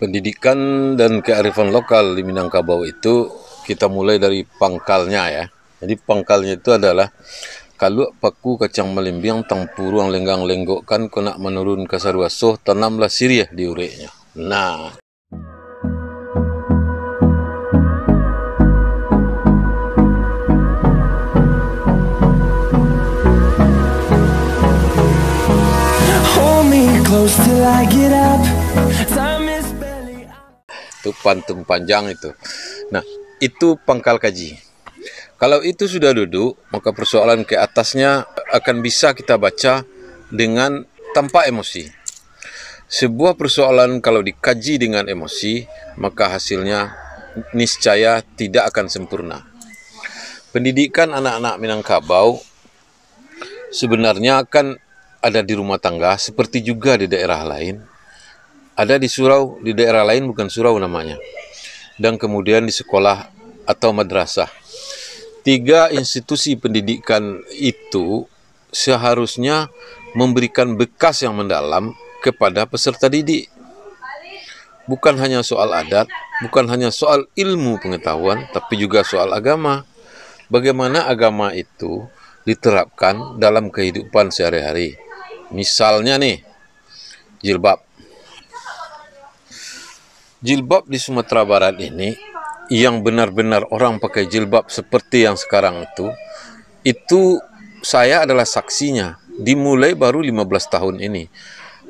pendidikan dan kearifan lokal di Minangkabau itu kita mulai dari pangkalnya ya. Jadi pangkalnya itu adalah kalau paku kacang melimbiang tangpuruang lenggang lenggokkan kena menurun ke soh tanamlah sirih di ureknya. Nah, close till I get up. Time itu pantung panjang itu nah itu pangkal kaji kalau itu sudah duduk maka persoalan ke atasnya akan bisa kita baca dengan tanpa emosi sebuah persoalan kalau dikaji dengan emosi maka hasilnya niscaya tidak akan sempurna pendidikan anak-anak Minangkabau sebenarnya akan ada di rumah tangga seperti juga di daerah lain ada di surau, di daerah lain bukan surau namanya. Dan kemudian di sekolah atau madrasah. Tiga institusi pendidikan itu seharusnya memberikan bekas yang mendalam kepada peserta didik. Bukan hanya soal adat, bukan hanya soal ilmu pengetahuan, tapi juga soal agama. Bagaimana agama itu diterapkan dalam kehidupan sehari-hari. Misalnya nih, jilbab jilbab di Sumatera Barat ini yang benar-benar orang pakai jilbab seperti yang sekarang itu itu saya adalah saksinya dimulai baru 15 tahun ini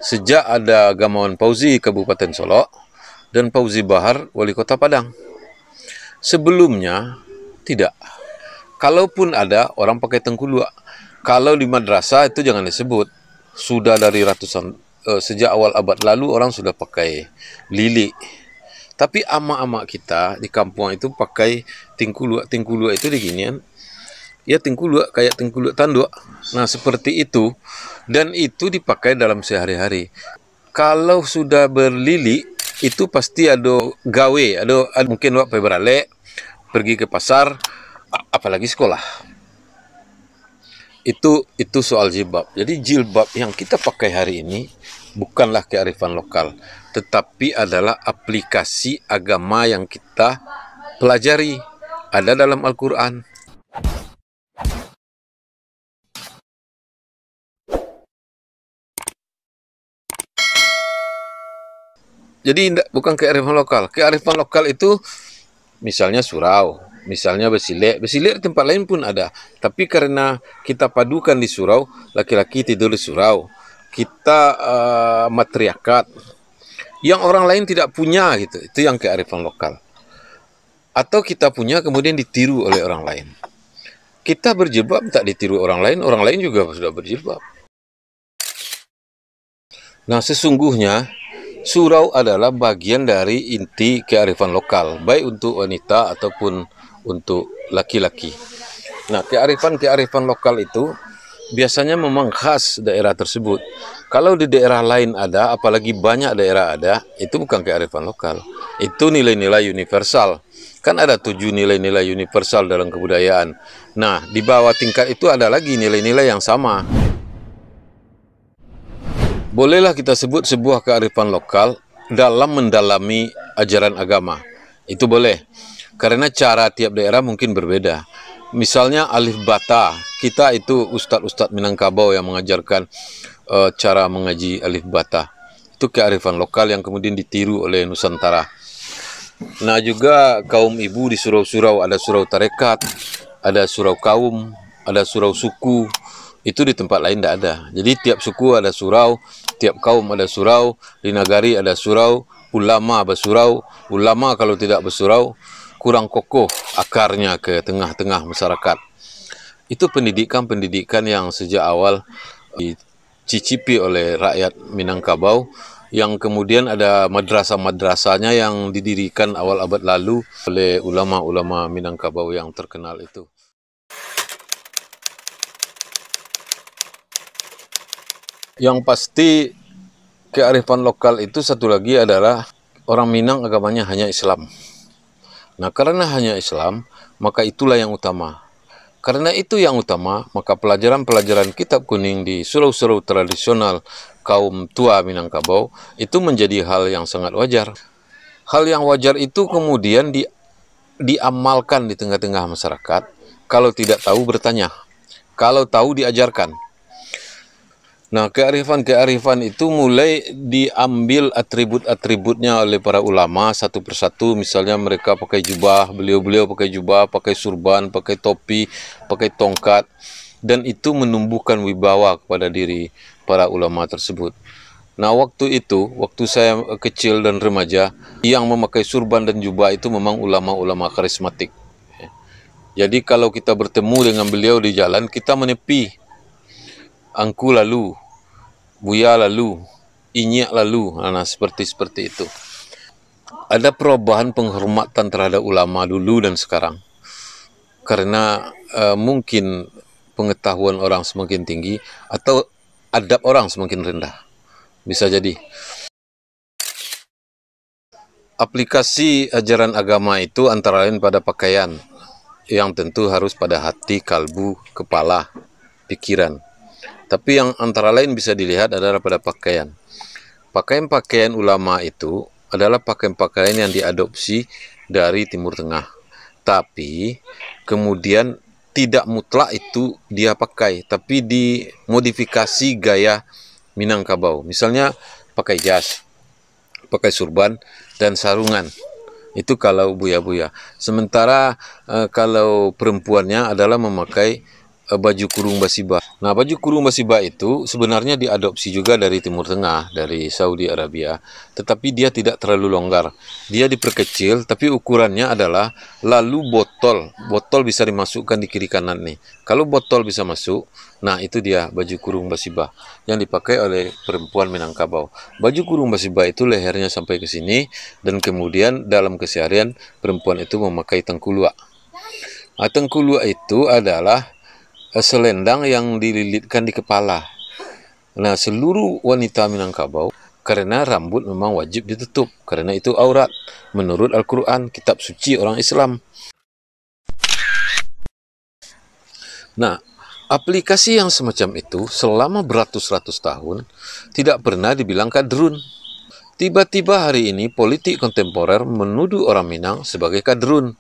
sejak ada Gamawan Pauzi Kabupaten Solo dan Pauzi Bahar Wali Kota Padang sebelumnya tidak kalaupun ada orang pakai tengkulak kalau di madrasah itu jangan disebut sudah dari ratusan eh, sejak awal abad lalu orang sudah pakai lili tapi amak-amak kita di kampung itu pakai tingkuluak. Tingkuluak itu kan. Ya tingkuluak kayak tingkuluak tanduk. Nah seperti itu. Dan itu dipakai dalam sehari-hari. Kalau sudah berlili itu pasti ada gawe. Ada, ada mungkin wak beralek pergi ke pasar apalagi sekolah itu itu soal jilbab. Jadi jilbab yang kita pakai hari ini bukanlah kearifan lokal tetapi adalah aplikasi agama yang kita pelajari ada dalam Al-Qur'an. Jadi bukan kearifan lokal. Kearifan lokal itu misalnya surau, misalnya besilek. Besilek tempat lain pun ada. Tapi karena kita padukan di surau, laki-laki tidur di surau. Kita uh, eh, matriakat, yang orang lain tidak punya gitu. Itu yang kearifan lokal. Atau kita punya kemudian ditiru oleh orang lain. Kita berjebak tak ditiru orang lain, orang lain juga sudah berjebak Nah, sesungguhnya surau adalah bagian dari inti kearifan lokal, baik untuk wanita ataupun untuk laki-laki. Nah, kearifan-kearifan lokal itu biasanya memang khas daerah tersebut. Kalau di daerah lain ada, apalagi banyak daerah ada, itu bukan kearifan lokal. Itu nilai-nilai universal. Kan ada tujuh nilai-nilai universal dalam kebudayaan. Nah, di bawah tingkat itu ada lagi nilai-nilai yang sama. Bolehlah kita sebut sebuah kearifan lokal dalam mendalami ajaran agama. Itu boleh. Karena cara tiap daerah mungkin berbeda misalnya alif bata kita itu ustadz-ustadz Minangkabau yang mengajarkan uh, cara mengaji alif bata itu kearifan lokal yang kemudian ditiru oleh Nusantara nah juga kaum ibu di surau-surau ada surau tarekat ada surau kaum ada surau suku itu di tempat lain tidak ada jadi tiap suku ada surau tiap kaum ada surau di nagari ada surau ulama bersurau ulama kalau tidak bersurau kurang kokoh akarnya ke tengah-tengah masyarakat. Itu pendidikan-pendidikan yang sejak awal eh, dicicipi oleh rakyat Minangkabau yang kemudian ada madrasah-madrasahnya yang didirikan awal abad lalu oleh ulama-ulama Minangkabau yang terkenal itu. Yang pasti kearifan lokal itu satu lagi adalah orang Minang agamanya hanya Islam. Nah, karena hanya Islam, maka itulah yang utama. Karena itu yang utama, maka pelajaran-pelajaran kitab kuning di surau-surau tradisional kaum tua Minangkabau itu menjadi hal yang sangat wajar. Hal yang wajar itu kemudian di, diamalkan di tengah-tengah masyarakat. Kalau tidak tahu bertanya, kalau tahu diajarkan. Nah, kearifan-kearifan itu mulai diambil atribut-atributnya oleh para ulama satu persatu. Misalnya mereka pakai jubah, beliau-beliau pakai jubah, pakai surban, pakai topi, pakai tongkat. Dan itu menumbuhkan wibawa kepada diri para ulama tersebut. Nah, waktu itu, waktu saya kecil dan remaja, yang memakai surban dan jubah itu memang ulama-ulama karismatik. Jadi kalau kita bertemu dengan beliau di jalan, kita menepi angku lalu, buya lalu, inyak lalu, nah, nah, seperti seperti itu. Ada perubahan penghormatan terhadap ulama dulu dan sekarang, karena eh, mungkin pengetahuan orang semakin tinggi atau adab orang semakin rendah, bisa jadi. Aplikasi ajaran agama itu antara lain pada pakaian, yang tentu harus pada hati, kalbu, kepala, pikiran. Tapi yang antara lain bisa dilihat adalah pada pakaian. Pakaian-pakaian ulama itu adalah pakaian-pakaian yang diadopsi dari Timur Tengah. Tapi kemudian tidak mutlak itu dia pakai, tapi dimodifikasi gaya Minangkabau. Misalnya pakai jas, pakai surban dan sarungan. Itu kalau buya-buya. Sementara eh, kalau perempuannya adalah memakai Eh, baju kurung basiba. Nah, baju kurung basiba itu sebenarnya diadopsi juga dari Timur Tengah, dari Saudi Arabia, tetapi dia tidak terlalu longgar. Dia diperkecil, tapi ukurannya adalah lalu botol. Botol bisa dimasukkan di kiri kanan nih. Kalau botol bisa masuk, nah itu dia baju kurung basiba yang dipakai oleh perempuan Minangkabau. Baju kurung basiba itu lehernya sampai ke sini dan kemudian dalam keseharian perempuan itu memakai tengkuluak. Nah, itu adalah Eh, selendang yang dililitkan di kepala. Nah, seluruh wanita Minangkabau karena rambut memang wajib ditutup karena itu aurat menurut Al-Qur'an kitab suci orang Islam. Nah, aplikasi yang semacam itu selama beratus-ratus tahun tidak pernah dibilang kadrun. Tiba-tiba hari ini politik kontemporer menuduh orang Minang sebagai kadrun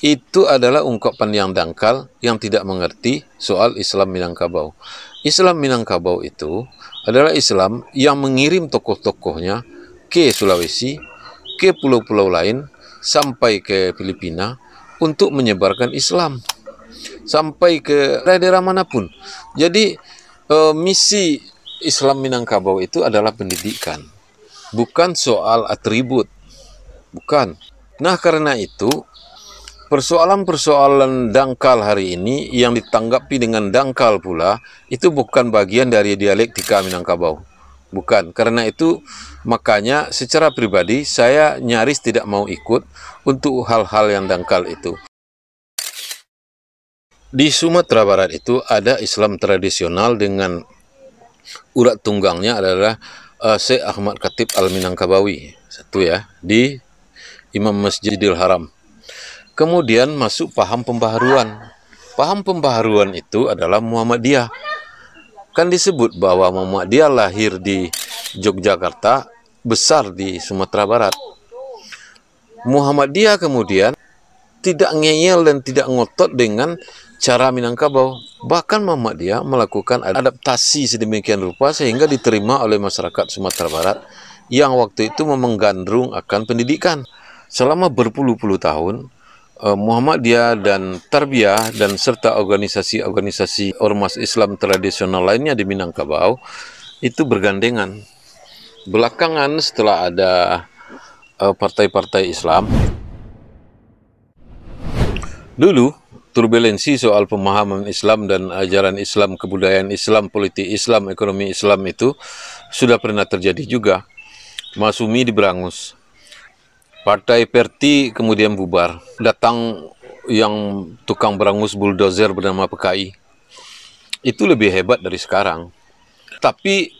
itu adalah ungkapan yang dangkal yang tidak mengerti soal Islam Minangkabau. Islam Minangkabau itu adalah Islam yang mengirim tokoh-tokohnya ke Sulawesi, ke pulau-pulau lain, sampai ke Filipina untuk menyebarkan Islam sampai ke daerah manapun. Jadi e, misi Islam Minangkabau itu adalah pendidikan, bukan soal atribut, bukan. Nah karena itu Persoalan-persoalan dangkal hari ini yang ditanggapi dengan dangkal pula itu bukan bagian dari dialektika Minangkabau. Bukan, karena itu makanya secara pribadi saya nyaris tidak mau ikut untuk hal-hal yang dangkal itu. Di Sumatera Barat itu ada Islam tradisional dengan urat tunggangnya adalah uh, eh, Syekh Ahmad Khatib Al-Minangkabawi. Satu ya, di Imam Masjidil Haram Kemudian masuk paham pembaharuan. Paham pembaharuan itu adalah Muhammadiyah. Kan disebut bahwa Muhammadiyah lahir di Yogyakarta, besar di Sumatera Barat. Muhammadiyah kemudian tidak ngeyel dan tidak ngotot dengan cara Minangkabau. Bahkan Muhammadiyah melakukan adaptasi sedemikian rupa sehingga diterima oleh masyarakat Sumatera Barat yang waktu itu memenggandrung akan pendidikan. Selama berpuluh-puluh tahun, Eh, Muhammadiyah dan Tarbiyah dan serta organisasi-organisasi ormas Islam tradisional lainnya di Minangkabau itu bergandengan. Belakangan setelah ada eh, partai-partai Islam, dulu turbulensi soal pemahaman Islam dan ajaran Islam, kebudayaan Islam, politik Islam, ekonomi Islam itu sudah pernah terjadi juga. Masumi di Brangus. Partai Perti kemudian bubar. Datang yang tukang berangus bulldozer bernama PKI. Itu lebih hebat dari sekarang. Tapi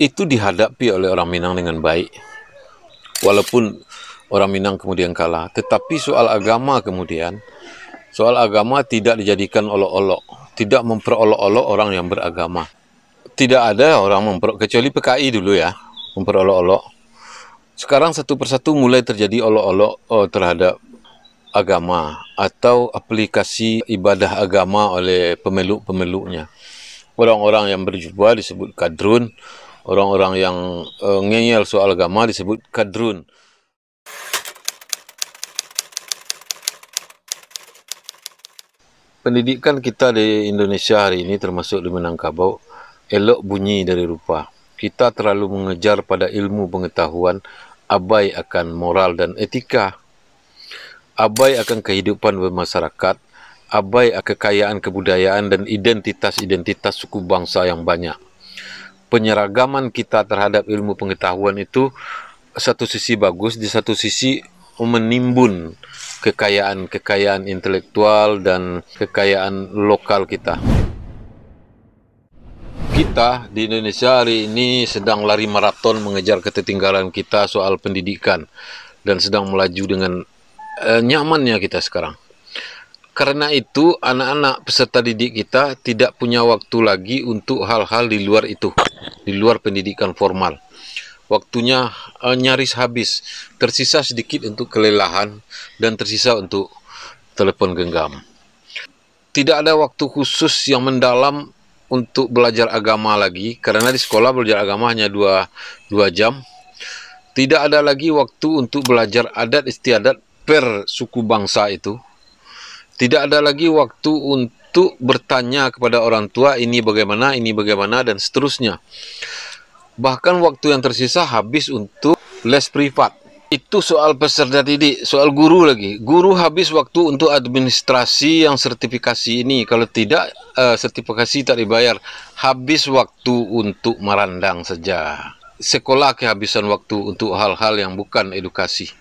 itu dihadapi oleh orang Minang dengan baik. Walaupun orang Minang kemudian kalah. Tetapi soal agama kemudian, soal agama tidak dijadikan olok-olok. Tidak memperolok-olok orang yang beragama. Tidak ada orang memperolok, kecuali PKI dulu ya, memperolok-olok sekarang satu persatu mulai terjadi olok-olok uh, terhadap agama atau aplikasi ibadah agama oleh pemeluk-pemeluknya. Orang-orang yang berjubah disebut kadrun, orang-orang yang uh, ngeyel soal agama disebut kadrun. Pendidikan kita di Indonesia hari ini termasuk di Menangkabau elok bunyi dari rupa. Kita terlalu mengejar pada ilmu pengetahuan abai akan moral dan etika, abai akan kehidupan bermasyarakat, abai akan kekayaan kebudayaan dan identitas-identitas suku bangsa yang banyak. Penyeragaman kita terhadap ilmu pengetahuan itu satu sisi bagus, di satu sisi menimbun kekayaan-kekayaan intelektual dan kekayaan lokal kita kita di Indonesia hari ini sedang lari maraton mengejar ketertinggalan kita soal pendidikan dan sedang melaju dengan eh, nyamannya kita sekarang. Karena itu, anak-anak peserta didik kita tidak punya waktu lagi untuk hal-hal di luar itu, di luar pendidikan formal. Waktunya eh, nyaris habis, tersisa sedikit untuk kelelahan dan tersisa untuk telepon genggam. Tidak ada waktu khusus yang mendalam untuk belajar agama lagi karena di sekolah belajar agama hanya dua, dua jam tidak ada lagi waktu untuk belajar adat istiadat per suku bangsa itu tidak ada lagi waktu untuk bertanya kepada orang tua ini bagaimana ini bagaimana dan seterusnya bahkan waktu yang tersisa habis untuk les privat itu soal peserta didik, soal guru lagi. Guru habis waktu untuk administrasi yang sertifikasi ini. Kalau tidak, uh, sertifikasi tak dibayar. Habis waktu untuk merandang saja. Sekolah kehabisan waktu untuk hal-hal yang bukan edukasi.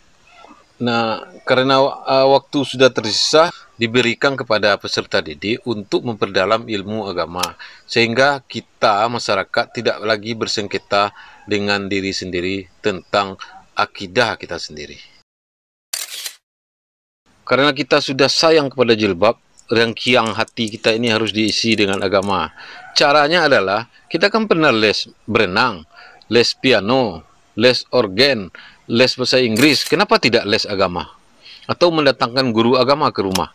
Nah, karena uh, waktu sudah tersisa, diberikan kepada peserta didik untuk memperdalam ilmu agama. Sehingga kita, masyarakat, tidak lagi bersengketa dengan diri sendiri tentang akidah kita sendiri. Karena kita sudah sayang kepada jilbab, kian hati kita ini harus diisi dengan agama. Caranya adalah kita kan pernah les berenang, les piano, les organ, les bahasa Inggris. Kenapa tidak les agama? Atau mendatangkan guru agama ke rumah.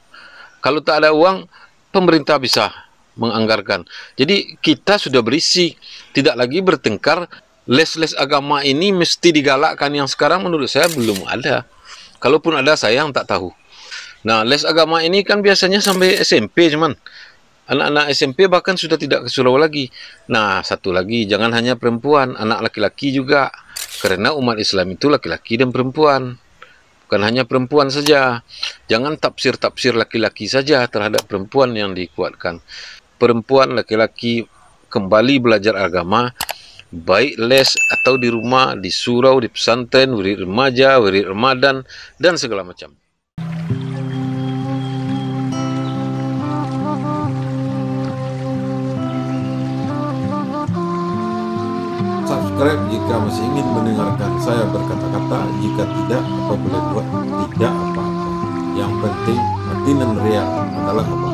Kalau tak ada uang, pemerintah bisa menganggarkan. Jadi kita sudah berisi, tidak lagi bertengkar les-les agama ini mesti digalakkan yang sekarang menurut saya belum ada kalaupun ada saya yang tak tahu nah les agama ini kan biasanya sampai SMP cuman anak-anak SMP bahkan sudah tidak ke surau lagi nah satu lagi jangan hanya perempuan anak laki-laki juga karena umat Islam itu laki-laki dan perempuan bukan hanya perempuan saja jangan tafsir-tafsir laki-laki saja terhadap perempuan yang dikuatkan perempuan laki-laki kembali belajar agama baik les atau di rumah, di surau, di pesantren, wirid remaja, wirid ramadan, dan segala macam. Subscribe jika masih ingin mendengarkan saya berkata-kata, jika tidak, apa boleh buat, tidak apa-apa. Yang penting, hati dan adalah apa